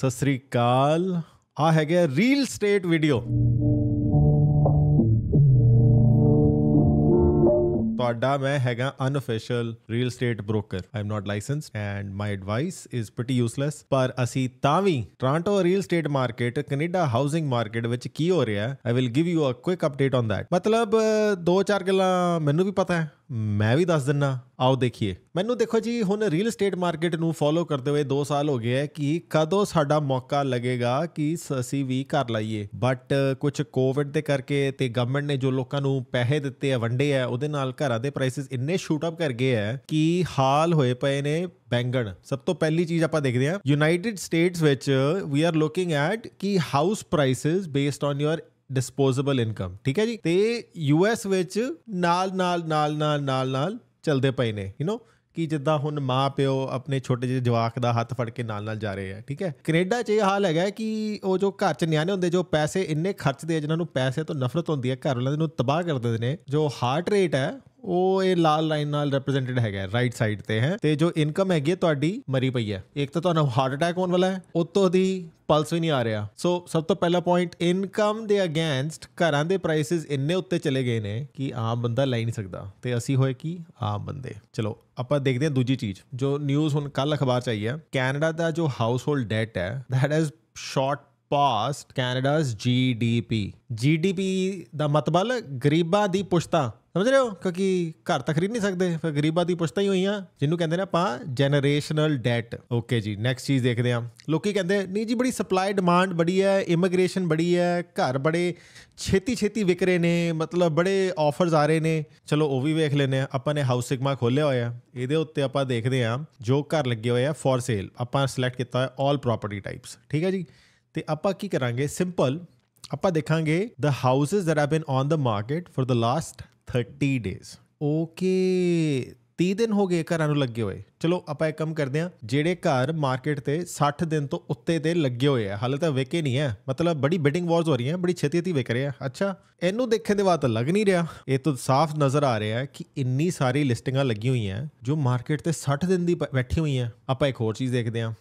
ਸਤਿ ਸ੍ਰੀ ਅਕਾਲ ਆ ਹੈਗਾ ਰੀਅਲ ਸਟੇਟ ਵੀਡੀਓ ਤੁਹਾਡਾ ਮੈਂ ਹੈਗਾ unofficial real estate broker am not licensed and my advice is pretty useless ਪਰ ਅਸੀਂ ਤਾਂ ਵੀ Toronto real estate market Canada housing market ਵਿੱਚ ਕੀ ਹੋ ਰਿਹਾ ਹੈ I will give you a quick update on that ਮਤਲਬ ਦੋ ਚਾਰ ਗੱਲਾਂ ਮੈਨੂੰ ਵੀ ਪਤਾ ਹੈ ਮੈਂ ਵੀ ਦੱਸ ਦਿੰਨਾ ਆਓ ਦੇਖੀਏ ਮੈਨੂੰ ਦੇਖੋ ਜੀ ਹੁਣ ਰੀਅਲ ਏਸਟੇਟ ਮਾਰਕੀਟ ਨੂੰ ਫੋਲੋ ਕਰਦੇ ਹੋਏ 2 ਸਾਲ ਹੋ ਗਏ ਹੈ ਕਿ ਕਦੋਂ ਸਾਡਾ ਮੌਕਾ ਲੱਗੇਗਾ ਕਿ ਅਸੀਂ ਵੀ ਕਰ ਲਈਏ ਬਟ ਕੁਝ ਕੋਵਿਡ ਦੇ ਕਰਕੇ ਤੇ ਗਵਰਨਮੈਂਟ ਨੇ ਜੋ ਲੋਕਾਂ ਨੂੰ ਪੈਸੇ ਦਿੱਤੇ ਆ ਵੰਡੇ ਆ ਉਹਦੇ ਨਾਲ ਘਰਾਂ ਦੇ ਪ੍ਰਾਈਸਸ ਇੰਨੇ ਸ਼ੂਟ ਅਪ ਕਰ ਗਏ ਆ ਕਿ ਹਾਲ ਹੋਏ ਪਏ ਨੇ ਬੈਂਗਣ ਸਭ ਤੋਂ ਪਹਿਲੀ ਚੀਜ਼ ਆਪਾਂ ਦੇਖਦੇ ਆ ਯੂਨਾਈਟਿਡ ਸਟੇਟਸ ਵਿੱਚ ਵੀ ਆਰ ਲੁਕਿੰਗ ਐਟ ਕਿ house prices based on your disposable income ਠੀਕ ਹੈ ਜੀ ਤੇ ਯੂ ਐਸ ਵਿੱਚ ਨਾਲ ਨਾਲ ਨਾਲ ਨਾਲ ਨਾਲ ਨਾਲ ਚੱਲਦੇ ਪਏ ਨੇ ਯੂ نو ਕਿ ਜਿੱਦਾਂ ਹੁਣ ਮਾਂ ਪਿਓ ਆਪਣੇ ਛੋਟੇ ਜਿਹੇ ਜਵਾਕ ਦਾ ਹੱਥ ਫੜ ਕੇ ਨਾਲ ਨਾਲ ਜਾ ਰਹੇ ਆ ਠੀਕ ਹੈ ਕੈਨੇਡਾ 'ਚ ਇਹ ਹਾਲ ਹੈਗਾ ਕਿ ਉਹ ਜੋ ਘਰ 'ਚ ਨਿਆਣੇ ਹੁੰਦੇ ਜੋ ਪੈਸੇ ਇੰਨੇ ਖਰਚਦੇ ਆ ਜਿਨ੍ਹਾਂ ਨੂੰ ਪੈਸੇ ਤੋਂ ਨਫ਼ਰਤ ਹੁੰਦੀ ਹੈ ਘਰ ਵਾਲਿਆਂ ਨੂੰ ਤਬਾਹ ਕਰ ਦਿੰਦੇ ਨੇ ਜੋ ਹਾਰਟ ਰੇਟ ਹੈ ਉਹ ਇਹ ਲਾਲ ਲਾਈਨ ਨਾਲ ਰਿਪਰੈਜ਼ੈਂਟਡ ਹੈਗਾ ਰਾਈਟ ਸਾਈਡ ਤੇ ਹੈ ਤੇ ਜੋ ਇਨਕਮ ਹੈਗੀ ਤੁਹਾਡੀ ਮਰੀ ਪਈ ਹੈ ਇੱਕ ਤਾਂ ਤੁਹਾਨੂੰ ਹਾਰਟ ਅਟੈਕ ਹੋਣ ਵਾਲਾ ਹੈ ਉਤੋਂ ਦੀ ਪਲਸ ਵੀ ਨਹੀਂ ਆ ਰਿਹਾ ਸੋ ਸਭ ਤੋਂ ਪਹਿਲਾ ਪੁਆਇੰਟ ਇਨਕਮ ਦੇ ਅਗੇਂਸਟ ਘਰਾਂ ਦੇ ਪ੍ਰਾਈਸਿਸ ਇੰਨੇ ਉੱਤੇ ਚਲੇ ਗਏ ਨੇ ਕਿ ਆਮ ਬੰਦਾ ਲੈ ਨਹੀਂ ਸਕਦਾ ਤੇ ਅਸੀਂ ਹੋਏ ਕੀ ਆਮ ਬੰਦੇ ਚਲੋ ਆਪਾਂ ਦੇਖਦੇ ਹਾਂ ਦੂਜੀ ਚੀਜ਼ ਜੋ ਨਿਊਜ਼ ਹੁਣ ਕੱਲ ਅਖਬਾਰ ਚ ਆਈ ਹੈ ਕੈਨੇਡਾ ਦਾ ਜੋ ਹਾਊਸਹੋਲਡ ਡੈਟ ਹੈ that has shot past Canada's GDP GDP ਦਾ ਮਤਲਬ ਗਰੀਬਾਂ ਦੀ ਪੁਸ਼ਤਾ ਸਮਝ ਰਹੇ ਹੋ ਕਿਉਂਕਿ ਘਰ ਤਾਂ ਖਰੀਦ ਨਹੀਂ ਸਕਦੇ ਫਿਰ ਗਰੀਬਾਂ ਦੀ ਪੁਸ਼ਤਾ ਹੀ ਹੋਈਆਂ ਜਿਹਨੂੰ ਕਹਿੰਦੇ ਨੇ ਆਪਾਂ ਜਨਰੇਸ਼ਨਲ ਡੈਟ ਓਕੇ ਜੀ ਨੈਕਸਟ ਚੀਜ਼ ਦੇਖਦੇ ਆ ਲੋਕੀ ਕਹਿੰਦੇ ਨਹੀਂ ਜੀ ਬੜੀ ਸਪਲਾਈ ਡਿਮਾਂਡ ਬੜੀ ਹੈ ਇਮੀਗ੍ਰੇਸ਼ਨ ਬੜੀ ਹੈ ਘਰ ਬੜੇ ਛੇਤੀ ਛੇਤੀ ਵਿਕ ਰਹੇ ਨੇ ਮਤਲਬ ਬੜੇ ਆਫਰਸ ਆ ਰਹੇ ਨੇ ਚਲੋ ਉਹ ਵੀ ਵੇਖ ਲੈਨੇ ਆ ਆਪਾਂ ਨੇ ਹਾਊਸ ਸਿਗਮਾ ਖੋਲਿਆ ਹੋਇਆ ਇਹਦੇ ਉੱਤੇ ਆਪਾਂ ਦੇਖਦੇ ਆ ਜੋ ਘਰ ਲੱਗੇ ਹੋਏ ਆ ਫॉर ਸੇਲ ਆਪਾਂ ਸਿਲੈਕਟ ਕੀਤਾ ਹੈ 올 ਪ੍ਰਾਪਰਟੀ ਟਾਈਪਸ ਠੀਕ ਹੈ ਜੀ ਤੇ ਆਪਾਂ ਕੀ ਕਰਾਂਗੇ ਸਿੰਪਲ ਆਪਾਂ ਦੇਖਾਂਗੇ the houses that have been on the market for the last 30 days okay 30 ਦਿਨ ਹੋ ਗਏ ਘਰਾਂ ਨੂੰ ਲੱਗੇ ਹੋਏ ਚਲੋ ਆਪਾਂ ਇੱਕ ਕੰਮ ਕਰਦੇ ਆ ਜਿਹੜੇ ਘਰ ਮਾਰਕੀਟ ਤੇ 60 ਦਿਨ ਤੋਂ ਉੱਤੇ ਤੇ ਲੱਗੇ ਹੋਏ ਆ ਹਾਲੇ ਤਾਂ ਵਿਕੇ ਨਹੀਂ ਆ ਮਤਲਬ ਬੜੀ ਬਿਡਿੰਗ ਵਾਰਸ ਹੋ ਰਹੀਆਂ ਬੜੀ ਛੇਤੀ ਛੇਤੀ ਵਿਕ ਰਹੇ ਆ ਅੱਛਾ ਇਹਨੂੰ ਦੇਖਣ ਦੇ ਬਾਅਦ ਲੱਗ ਨਹੀਂ ਰਿਹਾ ਇਹ ਤਾਂ ਸਾਫ਼ ਨਜ਼ਰ ਆ ਰਿਹਾ ਕਿ ਇੰਨੀ ਸਾਰੀ ਲਿਸਟਿੰਗਾਂ ਲੱਗੀਆਂ ਹੋਈਆਂ ਜੋ ਮਾਰਕੀਟ ਤੇ 60 ਦਿਨ ਦੀ ਬੈਠੀ ਹੋਈਆਂ ਆਪਾਂ ਇੱਕ ਹੋਰ ਚੀਜ਼ ਦੇਖਦੇ ਆ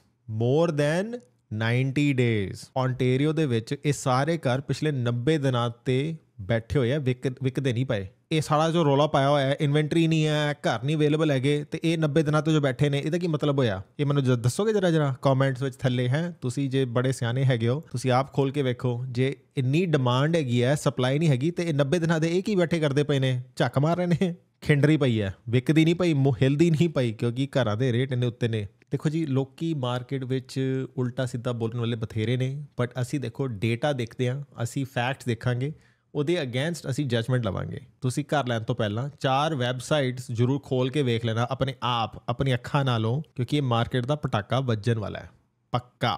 ਮੋਰ ਦੈਨ 90 ਡੇਸ ਓਨਟਾਰੀਓ ਦੇ ਵਿੱਚ ਇਹ ਸਾਰੇ ਘਰ ਪਿਛਲੇ 90 ਦਿਨਾਂ ਤੇ ਬੈਠੇ ਹੋਏ ਆ ਵਿਕਦੇ ਨਹੀਂ ਪਏ ਇਹ ਸਾਰਾ ਜੋ ਰੋਲਾ ਪਾਇਆ ਹੋਇਆ ਹੈ ਇਨਵੈਂਟਰੀ ਨਹੀਂ ਹੈ ਘਰ ਨਹੀਂ ਅਵੇਲੇਬਲ ਹੈਗੇ ਤੇ ਇਹ 90 ਦਿਨਾਂ ਤੋਂ ਜੋ ਬੈਠੇ ਨੇ ਇਹਦਾ ਕੀ ਮਤਲਬ ਹੋਇਆ ਇਹ ਮੈਨੂੰ ਦੱਸੋਗੇ ਜਰਾ ਜਰਾ ਕਮੈਂਟਸ ਵਿੱਚ ਥੱਲੇ ਹੈ ਤੁਸੀਂ ਜੇ ਬੜੇ ਸਿਆਣੇ ਹੈਗੇ ਹੋ ਤੁਸੀਂ ਆਪ ਖੋਲ ਕੇ ਵੇਖੋ ਜੇ ਇੰਨੀ ਡਿਮਾਂਡ ਹੈਗੀ ਹੈ ਸਪਲਾਈ ਨਹੀਂ ਹੈਗੀ ਤੇ ਇਹ 90 ਦਿਨਾਂ ਦੇ ਇਹ ਕੀ ਬੈਠੇ ਕਰਦੇ ਪਏ ਨੇ ਝੱਕ ਮਾਰ ਰਹੇ ਨੇ ਖਿੰਡਰੀ ਪਈ ਹੈ ਵਿਕਦੀ ਨਹੀਂ ਪਈ ਹਿਲਦੀ ਨਹੀਂ ਪਈ ਕਿਉਂਕਿ ਘਰਾਂ ਦੇ ਰੇਟ ਇੰਨੇ ਉੱਤੇ ਨੇ ਦੇਖੋ ਜੀ ਲੋਕੀ ਮਾਰਕੀਟ ਵਿੱਚ ਉਲਟਾ ਸਿੱਧਾ ਬੋਲਣ ਵਾਲੇ ਬਥੇਰੇ ਨੇ ਬਟ ਅਸੀਂ ਦੇਖੋ ਡੇਟਾ ਦੇਖਦੇ ਹਾਂ ਅਸੀਂ ਫੈਕਟਸ ਦੇਖਾਂਗੇ ਉਹਦੇ ਅਗੇਂਸਟ ਅਸੀਂ ਜਜਮੈਂਟ ਲਵਾਂਗੇ ਤੁਸੀਂ ਘਰ ਲੈਣ ਤੋਂ ਪਹਿਲਾਂ ਚਾਰ ਵੈਬਸਾਈਟਸ ਜ਼ਰੂਰ ਖੋਲ ਕੇ ਵੇਖ ਲੈਣਾ ਆਪਣੇ ਆਪ ਆਪਣੀ ਅੱਖਾਂ ਨਾਲੋਂ ਕਿਉਂਕਿ ਇਹ ਮਾਰਕੀਟ ਦਾ ਪਟਾਕਾ ਵੱਜਣ ਵਾਲਾ ਹੈ ਪੱਕਾ